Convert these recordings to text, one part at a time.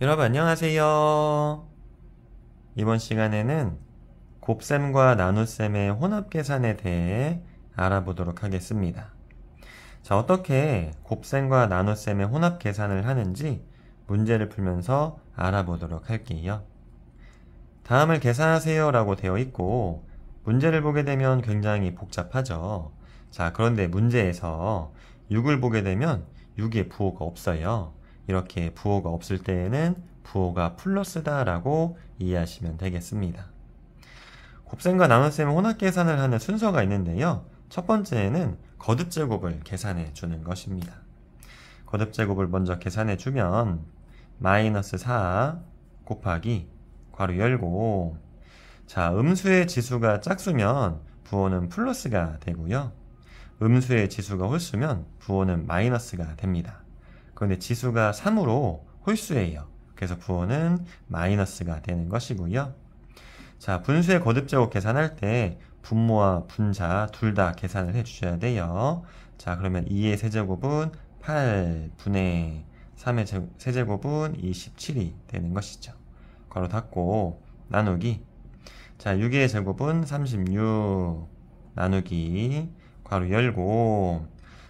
여러분 안녕하세요. 이번 시간에는 곱셈과 나눗셈의 혼합 계산에 대해 알아보도록 하겠습니다. 자, 어떻게 곱셈과 나눗셈의 혼합 계산을 하는지 문제를 풀면서 알아보도록 할게요. 다음을 계산하세요 라고 되어 있고 문제를 보게 되면 굉장히 복잡하죠. 자, 그런데 문제에서 6을 보게 되면 6의 부호가 없어요. 이렇게 부호가 없을 때에는 부호가 플러스다라고 이해하시면 되겠습니다. 곱셈과 나눗셈 혼합 계산을 하는 순서가 있는데요. 첫 번째에는 거듭 제곱을 계산해 주는 것입니다. 거듭 제곱을 먼저 계산해 주면 마이너스 4 곱하기 괄호 열고 자 음수의 지수가 짝수면 부호는 플러스가 되고요. 음수의 지수가 홀수면 부호는 마이너스가 됩니다. 그런데 지수가 3으로 홀수예요. 그래서 부호는 마이너스가 되는 것이고요. 자, 분수의 거듭제곱 계산할 때 분모와 분자 둘 다 계산을 해주셔야 돼요. 자, 그러면 2의 세제곱은 8분의 3의 세제곱은 27이 되는 것이죠. 괄호 닫고 나누기 자 6의 제곱은 36 나누기 괄호 열고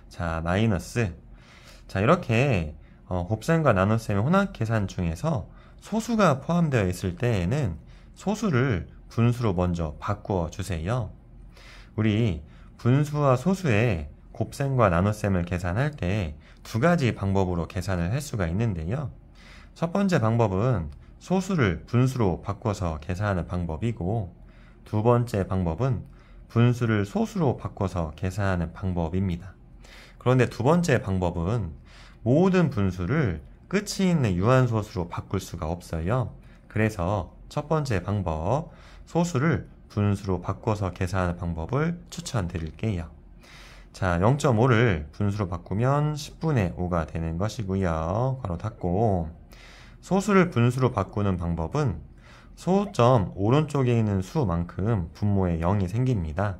자 마이너스 자, 이렇게 어, 곱셈과 나눗셈의 혼합 계산 중에서 소수가 포함되어 있을 때에는 소수를 분수로 먼저 바꾸어 주세요. 우리 분수와 소수의 곱셈과 나눗셈을 계산할 때 두 가지 방법으로 계산을 할 수가 있는데요. 첫 번째 방법은 소수를 분수로 바꿔서 계산하는 방법이고 두 번째 방법은 분수를 소수로 바꿔서 계산하는 방법입니다. 그런데 두 번째 방법은 모든 분수를 끝이 있는 유한소수로 바꿀 수가 없어요. 그래서 첫 번째 방법, 소수를 분수로 바꿔서 계산하는 방법을 추천드릴게요. 자, 0.5를 분수로 바꾸면 10분의 5가 되는 것이고요. 괄호 닫고 소수를 분수로 바꾸는 방법은 소점 오른쪽에 있는 수만큼 분모에 0이 생깁니다.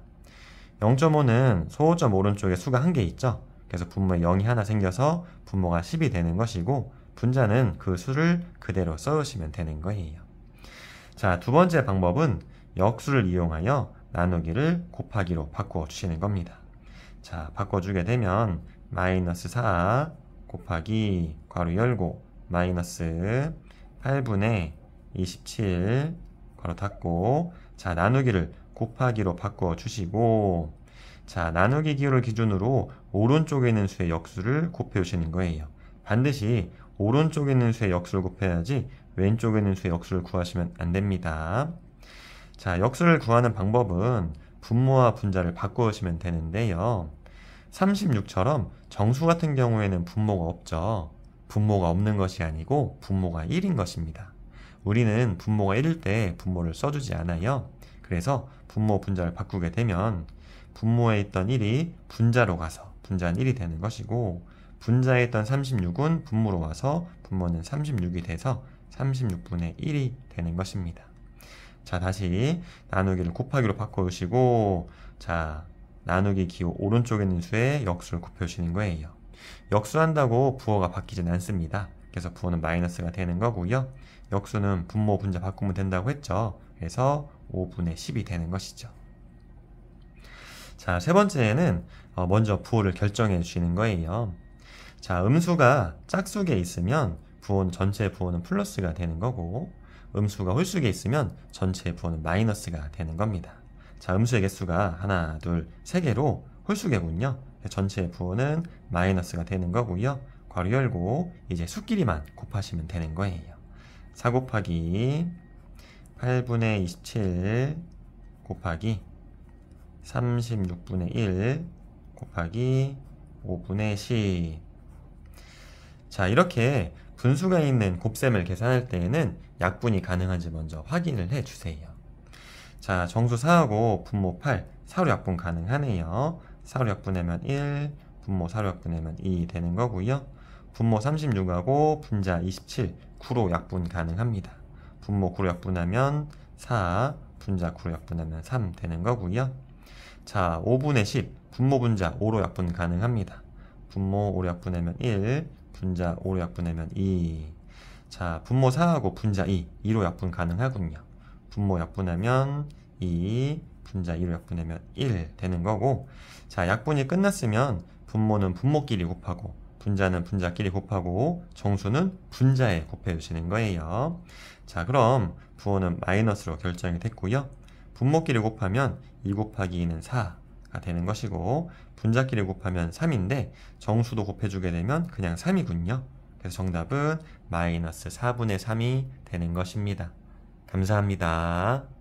0.5는 소점 오른쪽에 수가 한 개 있죠? 그래서 분모에 0이 하나 생겨서 분모가 10이 되는 것이고 분자는 그 수를 그대로 써주시면 되는 거예요. 자, 두 번째 방법은 역수를 이용하여 나누기를 곱하기로 바꿔 주시는 겁니다. 자, 바꿔주게 되면 마이너스 4 곱하기 괄호 열고 마이너스 8분의 27 괄호 닫고 자, 나누기를 곱하기로 바꿔 주시고 자, 나누기 기호를 기준으로 오른쪽에 있는 수의 역수를 곱해주시는 거예요. 반드시 오른쪽에 있는 수의 역수를 곱해야지 왼쪽에 있는 수의 역수를 구하시면 안 됩니다. 자, 역수를 구하는 방법은 분모와 분자를 바꾸시면 되는데요. 36처럼 정수 같은 경우에는 분모가 없죠. 분모가 없는 것이 아니고 분모가 1인 것입니다. 우리는 분모가 1일 때 분모를 써주지 않아요. 그래서 분모 분자를 바꾸게 되면 분모에 있던 1이 분자로 가서 분자는 1이 되는 것이고 분자에 있던 36은 분모로 와서 분모는 36이 돼서 36분의 1이 되는 것입니다. 자 다시 나누기를 곱하기로 바꿔주시고 자 나누기 기호 오른쪽에 있는 수의 역수를 곱해주시는 거예요. 역수한다고 부호가 바뀌진 않습니다. 그래서 부호는 마이너스가 되는 거고요. 역수는 분모 분자 바꾸면 된다고 했죠. 그래서 5분의 10이 되는 것이죠. 자, 세 번째는 어, 먼저 부호를 결정해 주시는 거예요. 자, 음수가 짝수에 있으면 부호는 전체 부호는 플러스가 되는 거고 음수가 홀수에 있으면 전체 부호는 마이너스가 되는 겁니다. 자, 음수의 개수가 하나, 둘, 세 개로 홀수개군요. 전체 부호는 마이너스가 되는 거고요. 괄호 열고 이제 수끼리만 곱하시면 되는 거예요. 4 곱하기 8분의 27 곱하기 36분의 1 곱하기 5분의 10. 자, 이렇게 분수가 있는 곱셈을 계산할 때에는 약분이 가능한지 먼저 확인을 해 주세요. 자, 정수 4하고 분모 8, 4로 약분 가능하네요. 4로 약분하면 1, 분모 4로 약분하면 2 되는 거고요. 분모 36하고 분자 27, 9로 약분 가능합니다. 분모 9로 약분하면 4, 분자 9로 약분하면 3 되는 거고요. 자, 5분의 10. 분모 분자 5로 약분 가능합니다. 분모 5로 약분하면 1, 분자 5로 약분하면 2. 자, 분모 4하고 분자 2, 2로 약분 가능하군요. 분모 약분하면 2, 분자 2로 약분하면 1 되는 거고 자, 약분이 끝났으면 분모는 분모끼리 곱하고 분자는 분자끼리 곱하고 정수는 분자에 곱해 주시는 거예요. 자, 그럼 부호는 마이너스로 결정이 됐고요. 분모끼리 곱하면 2 곱하기 2는 4가 되는 것이고 분자끼리 곱하면 3인데 정수도 곱해주게 되면 그냥 3이군요. 그래서 정답은 마이너스 4분의 3이 되는 것입니다. 감사합니다.